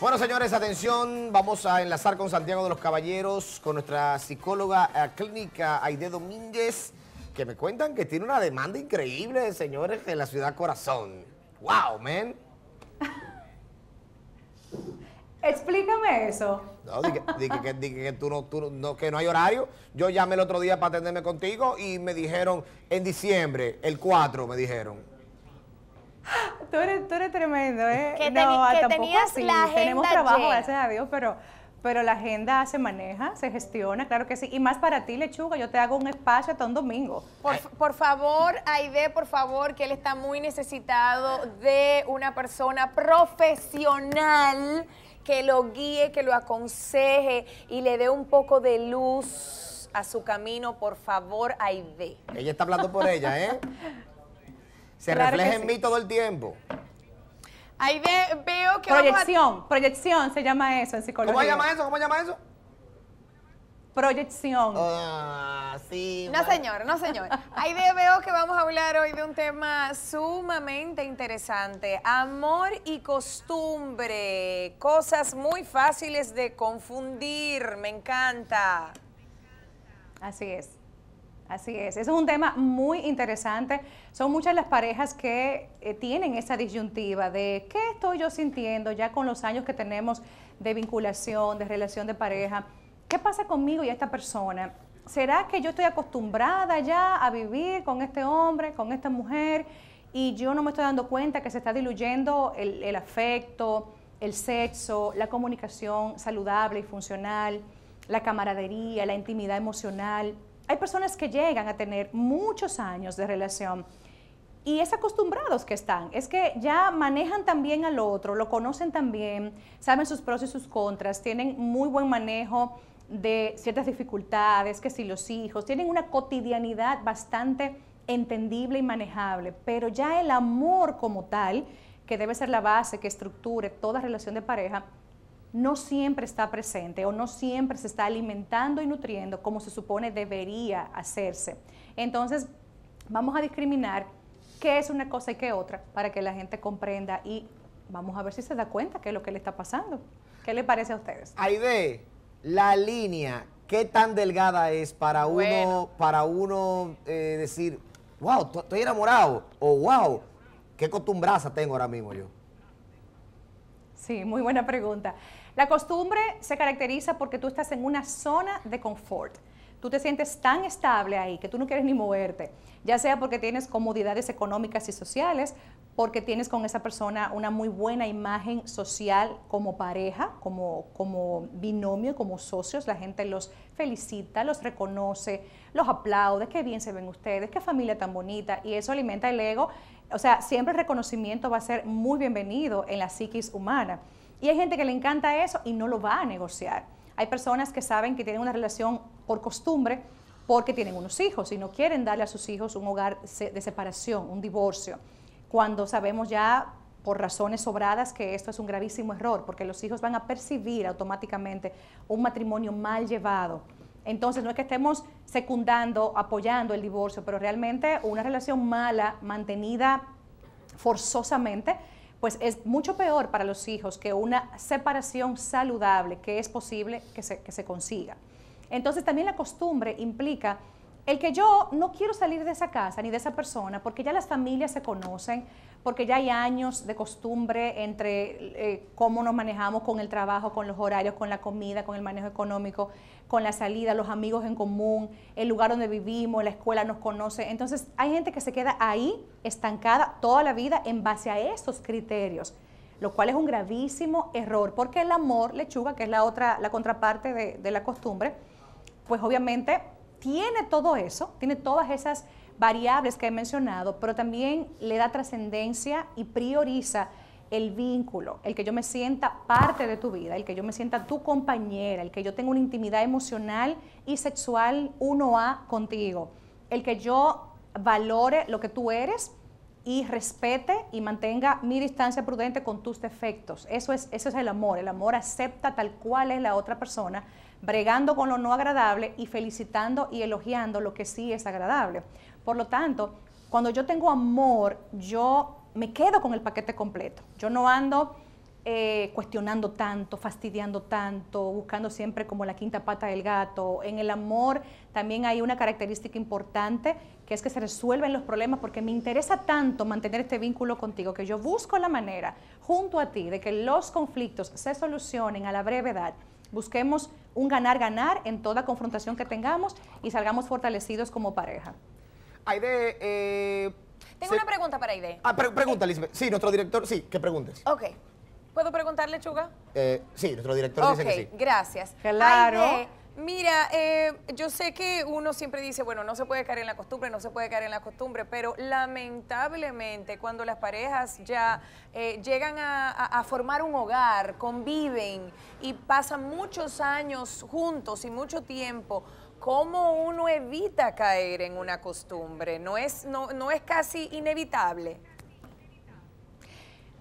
Bueno, señores, atención, vamos a enlazar con Santiago de los Caballeros, con nuestra psicóloga eh, clínica Aide Domínguez, que me cuentan que tiene una demanda increíble, señores, de la ciudad corazón. ¡Wow, man! Explícame eso. No, di que, no, que no hay horario. Yo llamé el otro día para atenderme contigo y me dijeron en diciembre, el 4 me dijeron. tú eres, tremendo, ¿eh? Que no, que tampoco así. Tenemos trabajo, gracias a Dios, pero, pero la agenda se maneja, se gestiona, claro que sí. Y más para ti, Lechuga, yo te hago un espacio hasta un domingo. Por, por favor, Aide, por favor, que él está muy necesitado de una persona profesional que lo guíe, que lo aconseje y le dé un poco de luz a su camino, por favor, Aide. Ella está hablando por ella, ¿eh? se refleja en mí todo el tiempo. Ahí veo que. Proyección, proyección se llama eso en psicología. ¿Cómo se llama eso? Proyección. Ah, sí. No, señor, no, señor. Ahí veo que vamos a hablar hoy de un tema sumamente interesante: amor y costumbre. Cosas muy fáciles de confundir. Me encanta. Así es. Así es, eso es un tema muy interesante. Son muchas las parejas que eh, tienen esa disyuntiva de qué estoy yo sintiendo ya con los años que tenemos de vinculación, de relación de pareja. ¿Qué pasa conmigo y esta persona? ¿Será que yo estoy acostumbrada ya a vivir con este hombre, con esta mujer, y yo no me estoy dando cuenta que se está diluyendo el, el afecto, el sexo, la comunicación saludable y funcional, la camaradería, la intimidad emocional? hay personas que llegan a tener muchos años de relación y es acostumbrados que están. Es que ya manejan también al otro, lo conocen también, saben sus pros y sus contras, tienen muy buen manejo de ciertas dificultades, que si los hijos, tienen una cotidianidad bastante entendible y manejable, pero ya el amor como tal, que debe ser la base que estructure toda relación de pareja, no siempre está presente o no siempre se está alimentando y nutriendo como se supone debería hacerse. Entonces, vamos a discriminar qué es una cosa y qué otra para que la gente comprenda y vamos a ver si se da cuenta qué es lo que le está pasando. ¿Qué le parece a ustedes? de la línea, ¿qué tan delgada es para uno, para uno eh, decir, wow, estoy enamorado o wow, qué costumbraza tengo ahora mismo yo? Sí, muy buena pregunta. La costumbre se caracteriza porque tú estás en una zona de confort. Tú te sientes tan estable ahí que tú no quieres ni moverte, ya sea porque tienes comodidades económicas y sociales, porque tienes con esa persona una muy buena imagen social como pareja, como, como binomio, como socios. La gente los felicita, los reconoce, los aplaude, qué bien se ven ustedes, qué familia tan bonita. Y eso alimenta el ego o sea, siempre el reconocimiento va a ser muy bienvenido en la psiquis humana. Y hay gente que le encanta eso y no lo va a negociar. Hay personas que saben que tienen una relación por costumbre porque tienen unos hijos y no quieren darle a sus hijos un hogar de separación, un divorcio, cuando sabemos ya por razones sobradas que esto es un gravísimo error, porque los hijos van a percibir automáticamente un matrimonio mal llevado entonces, no es que estemos secundando, apoyando el divorcio, pero realmente una relación mala, mantenida forzosamente, pues es mucho peor para los hijos que una separación saludable que es posible que se, que se consiga. Entonces, también la costumbre implica el que yo no quiero salir de esa casa ni de esa persona porque ya las familias se conocen, porque ya hay años de costumbre entre eh, cómo nos manejamos con el trabajo, con los horarios, con la comida, con el manejo económico, con la salida, los amigos en común, el lugar donde vivimos, la escuela nos conoce. Entonces hay gente que se queda ahí estancada toda la vida en base a esos criterios, lo cual es un gravísimo error, porque el amor, lechuga, que es la otra, la contraparte de la costumbre, pues obviamente tiene todo eso, tiene todas esas variables que he mencionado, pero también le da trascendencia y prioriza el vínculo, el que yo me sienta parte de tu vida, el que yo me sienta tu compañera, el que yo tenga una intimidad emocional y sexual uno a contigo, el que yo valore lo que tú eres y respete y mantenga mi distancia prudente con tus defectos. Eso es, eso es el amor. El amor acepta tal cual es la otra persona, bregando con lo no agradable y felicitando y elogiando lo que sí es agradable. Por lo tanto, cuando yo tengo amor, yo me quedo con el paquete completo. Yo no ando eh, cuestionando tanto, fastidiando tanto, buscando siempre como la quinta pata del gato. En el amor también hay una característica importante que es que se resuelven los problemas porque me interesa tanto mantener este vínculo contigo que yo busco la manera junto a ti de que los conflictos se solucionen a la brevedad. Busquemos un ganar-ganar en toda confrontación que tengamos y salgamos fortalecidos como pareja. Aide, eh, Tengo una pregunta para Aide. Ah, pregunta, Lisbeth. Sí, nuestro director, sí, que preguntes. Ok. ¿Puedo preguntarle, Chuga? Eh, sí, nuestro director dice que sí. gracias. Claro. Mira, eh, yo sé que uno siempre dice, bueno, no se puede caer en la costumbre, no se puede caer en la costumbre, pero lamentablemente cuando las parejas ya eh, llegan a, formar un hogar, conviven y pasan muchos años juntos y mucho tiempo, ¿Cómo uno evita caer en una costumbre? ¿No es, no, no es casi inevitable?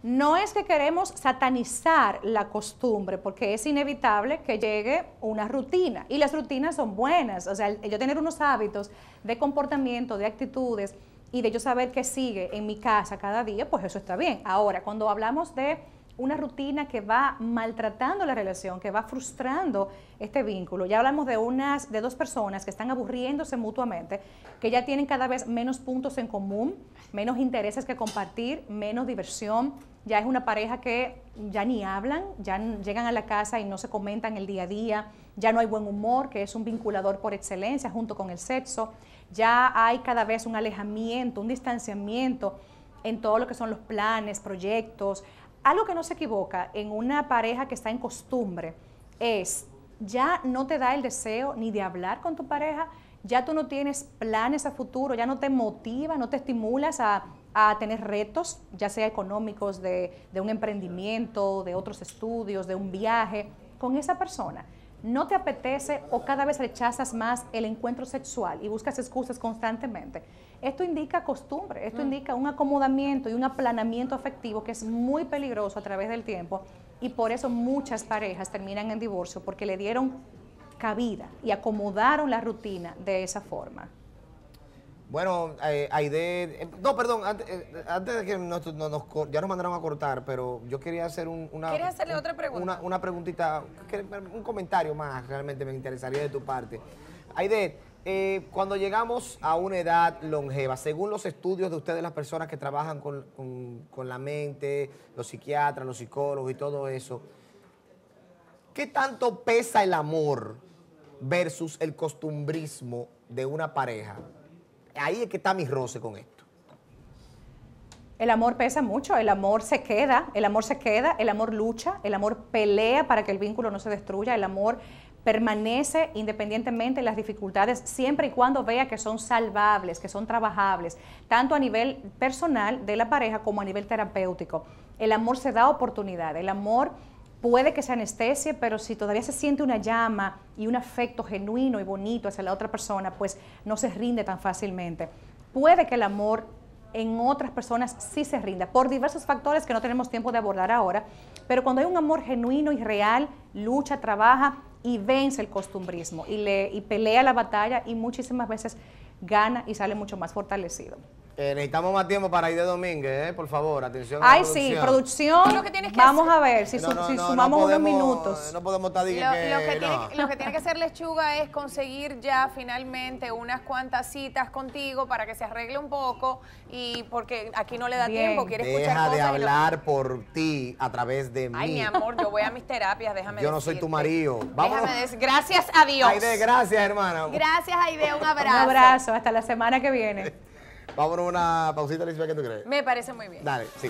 No es que queremos satanizar la costumbre, porque es inevitable que llegue una rutina. Y las rutinas son buenas. O sea, yo tener unos hábitos de comportamiento, de actitudes y de yo saber qué sigue en mi casa cada día, pues eso está bien. Ahora, cuando hablamos de una rutina que va maltratando la relación, que va frustrando este vínculo. Ya hablamos de unas de dos personas que están aburriéndose mutuamente, que ya tienen cada vez menos puntos en común, menos intereses que compartir, menos diversión. Ya es una pareja que ya ni hablan, ya llegan a la casa y no se comentan el día a día, ya no hay buen humor, que es un vinculador por excelencia junto con el sexo. Ya hay cada vez un alejamiento, un distanciamiento en todo lo que son los planes, proyectos, algo que no se equivoca en una pareja que está en costumbre es, ya no te da el deseo ni de hablar con tu pareja, ya tú no tienes planes a futuro, ya no te motiva, no te estimulas a, tener retos, ya sea económicos, de un emprendimiento, de otros estudios, de un viaje, con esa persona no te apetece o cada vez rechazas más el encuentro sexual y buscas excusas constantemente. Esto indica costumbre, esto mm. indica un acomodamiento y un aplanamiento afectivo que es muy peligroso a través del tiempo y por eso muchas parejas terminan en divorcio porque le dieron cabida y acomodaron la rutina de esa forma. Bueno, eh, Aide, eh, no, perdón, eh, antes, de que nos, ya nos mandaron a cortar, pero yo quería hacer una... hacerle otra pregunta? Una, preguntita, un comentario más, realmente me interesaría de tu parte. Aide, cuando llegamos a una edad longeva, según los estudios de ustedes, las personas que trabajan con la mente, los psiquiatras, los psicólogos y todo eso, ¿qué tanto pesa el amor versus el costumbrismo de una pareja? ahí es que está mi roce con esto. El amor pesa mucho, el amor se queda, el amor se queda, el amor lucha, el amor pelea para que el vínculo no se destruya, el amor permanece independientemente de las dificultades, siempre y cuando vea que son salvables, que son trabajables, tanto a nivel personal de la pareja como a nivel terapéutico. El amor se da oportunidad, el amor puede que se anestesie, pero si todavía se siente una llama y un afecto genuino y bonito hacia la otra persona, pues no se rinde tan fácilmente. Puede que el amor en otras personas sí se rinda, por diversos factores que no tenemos tiempo de abordar ahora, pero cuando hay un amor genuino y real, lucha, trabaja y vence el costumbrismo y, le, y pelea la batalla y muchísimas veces gana y sale mucho más fortalecido. Eh, necesitamos más tiempo para ir de Domínguez, eh, por favor, atención. Ay, sí, producción. Eh, lo que que vamos a ver si, sumamos unos minutos. No podemos estar diciendo lo, que tiene, que hacer Lechuga es conseguir ya finalmente unas cuantas citas contigo para que se arregle un poco y porque aquí no le da tiempo, quiere Deja escuchar de hablar por ti a través de mí. Ay, mi amor, yo voy a mis terapias, déjame Yo no soy tu marido. Vamos. Déjame gracias a Dios. Aide, gracias, hermana. Gracias, Aide, un abrazo. un abrazo, hasta la semana que viene. Vámonos a una pausita, Liz, ¿qué tú crees? Me parece muy bien. Dale, sí.